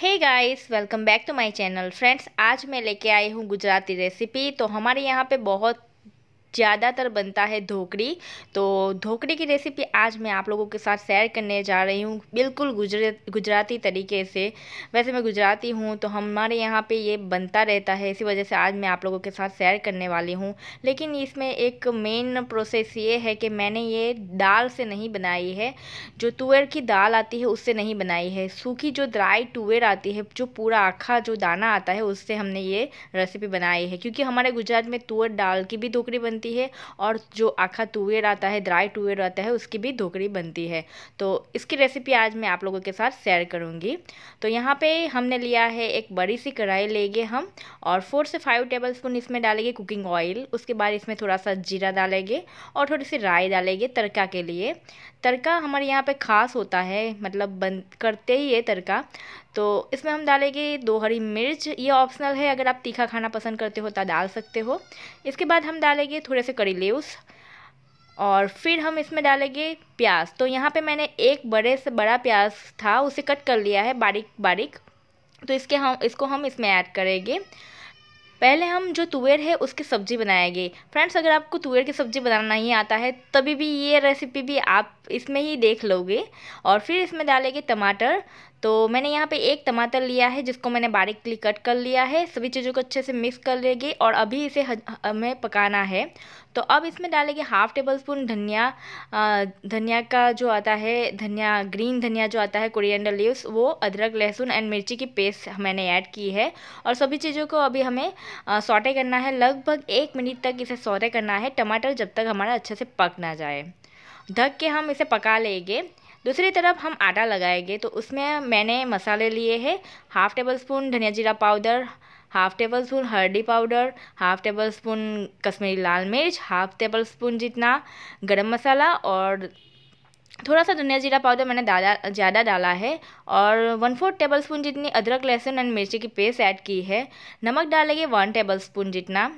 hey guys welcome back to my channel friends आज मैं लेके आई हूँ गुजराती रेसिपी तो हमारे यहाँ पे बहुत ज़्यादातर बनता है ढोकड़ी तो ढोकड़ी की रेसिपी आज मैं आप लोगों के साथ शेयर करने जा रही हूँ बिल्कुल गुजरात गुजराती तरीके से वैसे मैं गुजराती हूँ तो हमारे यहाँ पे ये बनता रहता है इसी वजह से आज मैं आप लोगों के साथ शेयर करने वाली हूँ लेकिन इसमें एक मेन प्रोसेस ये है कि मैंने ये दाल से नहीं बनाई है जो तुअर की दाल आती है उससे नहीं बनाई है सूखी जो ड्राई टुअर आती है जो पूरा आखा जो दाना आता है उससे हमने ये रेसिपी बनाई है क्योंकि हमारे गुजरात में तुअर दाल की भी ढोकड़ी बन बनती है और जो आखा तुवेर आता है ड्राई तुवेर आता है उसकी भी धोकरी बनती है तो इसकी रेसिपी आज मैं आप लोगों के साथ शेयर करूँगी तो यहाँ पर हमने लिया है एक बड़ी सी कढ़ाई लेंगे हम और फोर से फाइव टेबल स्पून इसमें डालेंगे कुकिंग ऑयल उसके बाद इसमें थोड़ा सा जीरा डालेंगे और थोड़ी सी राई डालेंगे तड़का के लिए तड़का हमारे यहाँ पे खास होता है मतलब बन करते ही है तड़का तो इसमें हम डालेंगे दो हरी मिर्च ये ऑप्शनल है अगर आप तीखा खाना पसंद करते हो तो डाल सकते हो इसके बाद हम डालेंगे थोड़े से करी लेव्स और फिर हम इसमें डालेंगे प्याज तो यहाँ पे मैंने एक बड़े से बड़ा प्याज था उसे कट कर लिया है बारीक बारीक तो इसके हम इसको हम इसमें ऐड करेंगे पहले हम जो तुवेर है उसकी सब्ज़ी बनाएंगे फ्रेंड्स अगर आपको तुवेर की सब्ज़ी बनाना नहीं आता है तभी भी ये रेसिपी भी आप इसमें ही देख लोगे और फिर इसमें डालेंगे टमाटर तो मैंने यहाँ पे एक टमाटर लिया है जिसको मैंने बारीकली कट कर लिया है सभी चीज़ों को अच्छे से मिक्स कर लेंगे और अभी इसे हमें पकाना है तो अब इसमें डालेंगे हाफ टेबल स्पून धनिया धनिया का जो आता है धनिया ग्रीन धनिया जो आता है कोरिएंडर लीव्स वो अदरक लहसुन एंड मिर्ची की पेस्ट मैंने ऐड की है और सभी चीज़ों को अभी हमें सौटे करना है लगभग एक मिनट तक इसे सौटे करना है टमाटर जब तक हमारा अच्छे से पक ना जाए ढक के हम इसे पका लेंगे दूसरी तरफ हम आटा लगाएंगे तो उसमें मैंने मसाले लिए हैं हाफ़ टेबल स्पून धनिया जीरा पाउडर हाफ़ टेबल स्पून हल्दी powder half tablespoon Kashmiri लाल मिर्च हाफ़ टेबल स्पून जितना गरम मसाला और थोड़ा सा धनिया जीरा पाउडर मैंने डाला ज़्यादा डाला है और वन फोर्थ टेबल स्पून जितनी अदरक लहसुन एंड मिर्ची की पेस्ट ऐड की है नमक डालेंगे वन टेबल स्पून जितना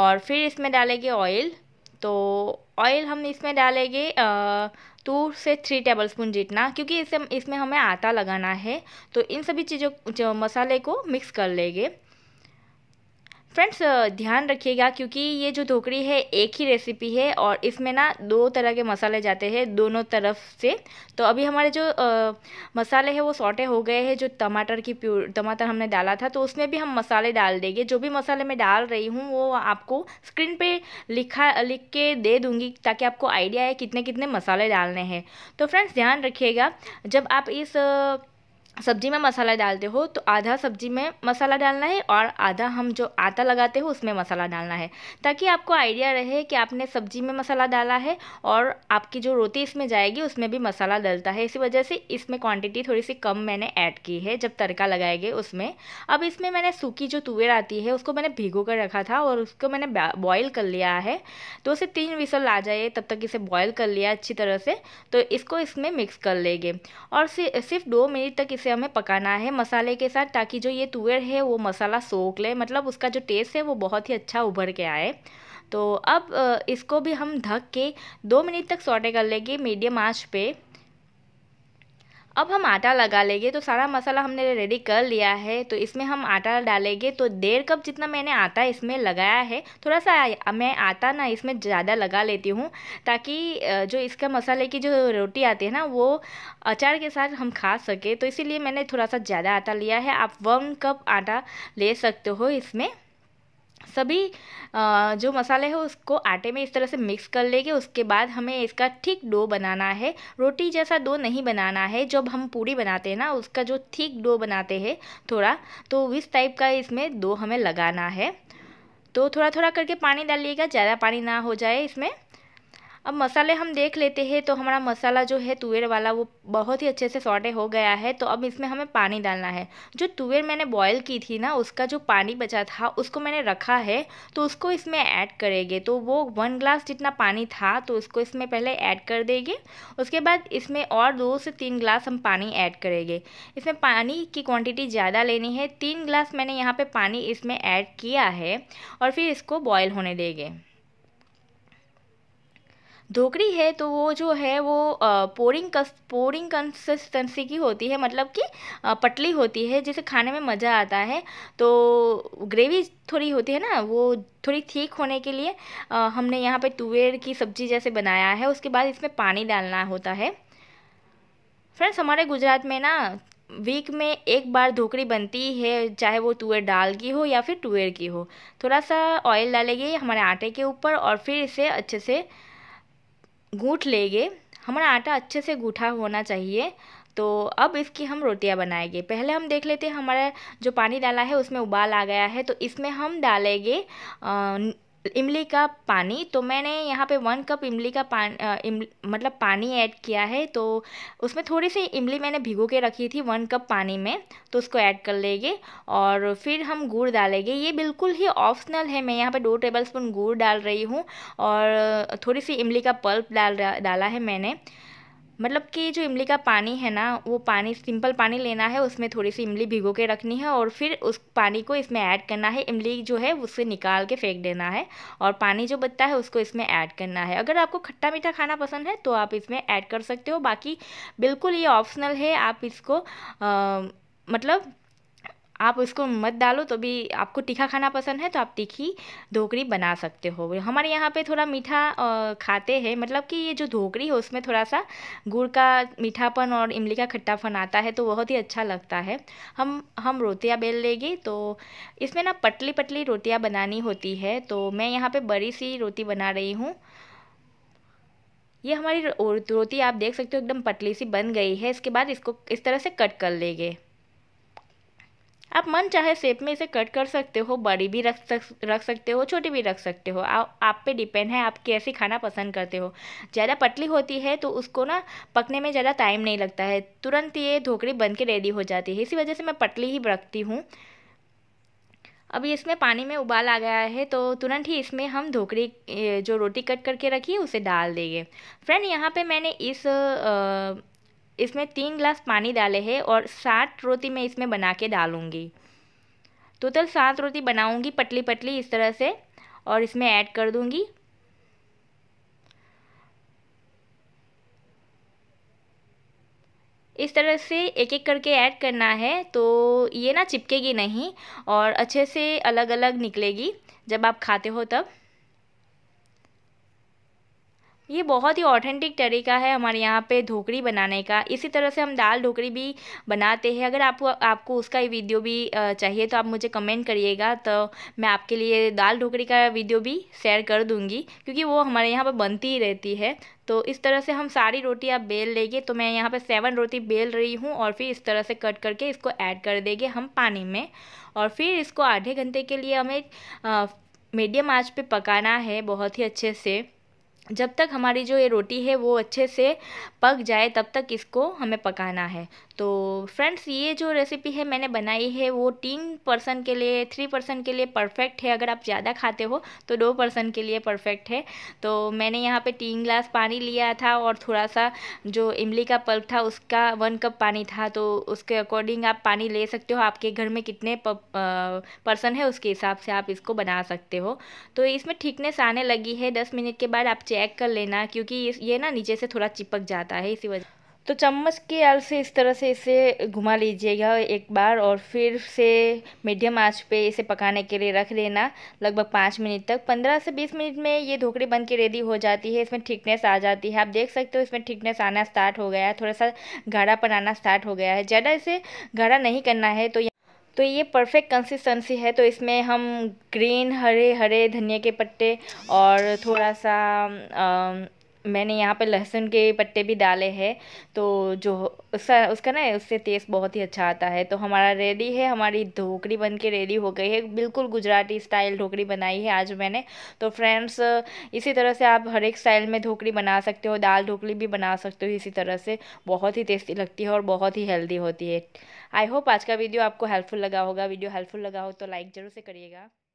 और फिर इसमें डालेंगे ऑयल तो ऑयल हम इसमें डालेंगे टू से थ्री टेबल स्पून जितना क्योंकि इससे इसमें हमें आटा लगाना है तो इन सभी चीज़ों मसाले को मिक्स कर लेंगे फ्रेंड्स ध्यान रखिएगा क्योंकि ये जो ढोकड़ी है एक ही रेसिपी है और इसमें ना दो तरह के मसाले जाते हैं दोनों तरफ से तो अभी हमारे जो आ, मसाले हैं वो सॉटे हो गए हैं जो टमाटर की प्यूर टमाटर हमने डाला था तो उसमें भी हम मसाले डाल देंगे जो भी मसाले मैं डाल रही हूँ वो आपको स्क्रीन पर लिखा लिख के दे दूँगी ताकि आपको आइडिया है कितने कितने मसाले डालने हैं तो फ्रेंड्स ध्यान रखिएगा जब आप इस सब्जी में मसाला डालते हो तो आधा सब्जी में मसाला डालना है और आधा हम जो आटा लगाते हो उसमें मसाला डालना है ताकि आपको आइडिया रहे कि आपने सब्जी में मसाला डाला है और आपकी जो रोटी इसमें जाएगी उसमें भी मसाला डलता है इसी वजह से इसमें क्वांटिटी थोड़ी सी कम मैंने ऐड की है जब तड़का लगाएंगे उसमें अब इसमें मैंने सूखी जो तुवेर आती है उसको मैंने भिगो कर रखा था और उसको मैंने बॉयल कर लिया है तो उसे तीन विसल आ जाए तब तक इसे बॉयल कर लिया अच्छी तरह से तो इसको इसमें मिक्स कर लेंगे और सिर्फ दो मिनट तक इसे से हमें पकाना है मसाले के साथ ताकि जो ये तुअर है वो मसाला सोख ले मतलब उसका जो टेस्ट है वो बहुत ही अच्छा उभर के आए तो अब इसको भी हम ढक के दो मिनट तक सोटे कर लेंगे मीडियम आँच पे अब हम आटा लगा लेंगे तो सारा मसाला हमने रेडी कर लिया है तो इसमें हम आटा डालेंगे तो डेढ़ कप जितना मैंने आटा इसमें लगाया है थोड़ा सा मैं आटा ना इसमें ज़्यादा लगा लेती हूँ ताकि जो इसका मसाले की जो रोटी आती है ना वो अचार के साथ हम खा सके तो इसीलिए मैंने थोड़ा सा ज़्यादा आटा लिया है आप वन कप आटा ले सकते हो इसमें सभी जो मसाले हैं उसको आटे में इस तरह से मिक्स कर लेंगे उसके बाद हमें इसका ठीक डो बनाना है रोटी जैसा डो नहीं बनाना है जब हम पूड़ी बनाते हैं ना उसका जो ठीक डो बनाते हैं थोड़ा तो इस टाइप का इसमें डो हमें लगाना है तो थोड़ा थोड़ा करके पानी डालिएगा ज़्यादा पानी ना हो जाए इसमें अब मसाले हम देख लेते हैं तो हमारा मसाला जो है तुवेर वाला वो बहुत ही अच्छे से सॉटे हो गया है तो अब इसमें हमें पानी डालना है जो तुवेर मैंने बॉयल की थी ना उसका जो पानी बचा था उसको मैंने रखा है तो उसको इसमें ऐड करेंगे तो वो वन ग्लास जितना पानी था तो उसको इसमें पहले ऐड कर देंगे उसके बाद इसमें और दो से तीन ग्लास हम पानी ऐड करेंगे इसमें पानी की क्वान्टिटी ज़्यादा लेनी है तीन ग्लास मैंने यहाँ पर पानी इसमें ऐड किया है और फिर इसको बॉयल होने देंगे धोकरी है तो वो जो है वो पोरिंग कस पोरिंग कंसिस्टेंसी की होती है मतलब कि पतली होती है जिसे खाने में मज़ा आता है तो ग्रेवी थोड़ी होती है ना वो थोड़ी ठीक होने के लिए आ, हमने यहाँ पे तुवेर की सब्ज़ी जैसे बनाया है उसके बाद इसमें पानी डालना होता है फ्रेंड्स हमारे गुजरात में ना वीक में एक बार धोकरी बनती है चाहे वो तुअर दाल की हो या फिर तुअर की हो थोड़ा सा ऑयल डालेंगे हमारे आटे के ऊपर और फिर इसे अच्छे से गूँथ लेंगे हमारा आटा अच्छे से गूँथा होना चाहिए तो अब इसकी हम रोटियां बनाएंगे पहले हम देख लेते हैं हमारा जो पानी डाला है उसमें उबाल आ गया है तो इसमें हम डालेंगे इमली का पानी तो मैंने यहाँ पे वन कप इमली का पान इम, मतलब पानी ऐड किया है तो उसमें थोड़ी सी इमली मैंने भिगो के रखी थी वन कप पानी में तो उसको ऐड कर लेंगे और फिर हम गुड़ डालेंगे ये बिल्कुल ही ऑप्शनल है मैं यहाँ पे दो टेबल स्पून गुड़ डाल रही हूँ और थोड़ी सी इमली का पल्प डाल डाला है मैंने मतलब कि जो इमली का पानी है ना वो पानी सिंपल पानी लेना है उसमें थोड़ी सी इमली भिगो के रखनी है और फिर उस पानी को इसमें ऐड करना है इमली जो है उससे निकाल के फेंक देना है और पानी जो बचता है उसको इसमें ऐड करना है अगर आपको खट्टा मीठा खाना पसंद है तो आप इसमें ऐड कर सकते हो बाकी बिल्कुल ये ऑप्शनल है आप इसको आ, मतलब आप उसको मत डालो तो भी आपको तीखा खाना पसंद है तो आप तीखी ढोकरी बना सकते हो हमारे यहाँ पे थोड़ा मीठा खाते हैं मतलब कि ये जो ढोकरी है उसमें थोड़ा सा गुड़ का मीठापन और इमली का खट्टापन आता है तो बहुत ही अच्छा लगता है हम हम रोटियाँ बेल लेंगे तो इसमें ना पतली पतली रोटियाँ बनानी होती है तो मैं यहाँ पर बड़ी सी रोटी बना रही हूँ ये हमारी रोटी आप देख सकते हो एकदम पतली सी बन गई है इसके बाद इसको इस तरह से कट कर लेंगे आप मन चाहे शेप में इसे कट कर सकते हो बड़ी भी रख सक रख सकते हो छोटी भी रख सकते हो आ, आप पे डिपेंड है आप कैसे खाना पसंद करते हो ज़्यादा पतली होती है तो उसको ना पकने में ज़्यादा टाइम नहीं लगता है तुरंत ये ढोकड़ी बन के रेडी हो जाती है इसी वजह से मैं पतली ही रखती हूँ अभी इसमें पानी में उबाल आ गया है तो तुरंत ही इसमें हम ढोकड़ी जो रोटी कट करके रखी है उसे डाल देंगे फ्रेंड यहाँ पे मैंने इस आ, इसमें तीन ग्लास पानी डाले हैं और सात रोटी मैं इसमें बना के डालूँगी टोटल सात रोटी बनाऊँगी पतली पतली इस तरह से और इसमें ऐड कर दूँगी इस तरह से एक एक करके ऐड करना है तो ये ना चिपकेगी नहीं और अच्छे से अलग अलग निकलेगी जब आप खाते हो तब ये बहुत ही ऑथेंटिक तरीका है हमारे यहाँ पे ढोकरी बनाने का इसी तरह से हम दाल ढोकरी भी बनाते हैं अगर आपको आपको उसका ये वीडियो भी चाहिए तो आप मुझे कमेंट करिएगा तो मैं आपके लिए दाल ढोकरी का वीडियो भी शेयर कर दूँगी क्योंकि वो हमारे यहाँ पर बनती ही रहती है तो इस तरह से हम सारी रोटी आप बेल लेंगे तो मैं यहाँ पर सेवन रोटी बेल रही हूँ और फिर इस तरह से कट करके इसको ऐड कर देंगे हम पानी में और फिर इसको आधे घंटे के लिए हमें मीडियम आँच पर पकाना है बहुत ही अच्छे से जब तक हमारी जो ये रोटी है वो अच्छे से पक जाए तब तक इसको हमें पकाना है तो फ्रेंड्स ये जो रेसिपी है मैंने बनाई है वो तीन पर्सन के लिए थ्री पर्सन के लिए परफेक्ट है अगर आप ज़्यादा खाते हो तो दो पर्सन के लिए परफेक्ट है तो मैंने यहाँ पे तीन ग्लास पानी लिया था और थोड़ा सा जो इमली का पल्प था उसका वन कप पानी था तो उसके अकॉर्डिंग आप पानी ले सकते हो आपके घर में कितने पर्सन है उसके हिसाब से आप इसको बना सकते हो तो इसमें ठीकनेस आने लगी है दस मिनट के बाद आप चेक कर लेना क्योंकि ये ना नीचे से थोड़ा चिपक जाता है इसी वजह तो चम्मच की आल से इस तरह से इसे घुमा लीजिएगा एक बार और फिर से मीडियम आंच पे इसे पकाने के लिए रख लेना लगभग पाँच मिनट तक पंद्रह से बीस मिनट में ये ढोकड़ी बन के रेडी हो जाती है इसमें थिकनेस आ जाती है आप देख सकते हो इसमें थिकनेस आना स्टार्ट हो गया है थोड़ा सा गाढ़ापन आना स्टार्ट हो गया है ज़्यादा इसे गाढ़ा नहीं करना है तो तो ये परफेक्ट कंसिस्टेंसी है तो इसमें हम ग्रीन हरे हरे धनिया के पत्ते और थोड़ा सा आ, मैंने यहाँ पे लहसुन के पत्ते भी डाले हैं तो जो उसका उसका ना उससे टेस्ट बहुत ही अच्छा आता है तो हमारा रेडी है हमारी ढोकरी बन के रेडी हो गई है बिल्कुल गुजराती स्टाइल ढोकरी बनाई है आज मैंने तो फ्रेंड्स इसी तरह से आप हर एक स्टाइल में ढोकरी बना सकते हो दाल ढोकली भी बना सकते हो इसी तरह से बहुत ही टेस्टी लगती है और बहुत ही हेल्दी होती है आई होप आज का वीडियो आपको हेल्पफुल लगा होगा वीडियो हेल्पफुल लगा हो तो लाइक ज़रूर से करिएगा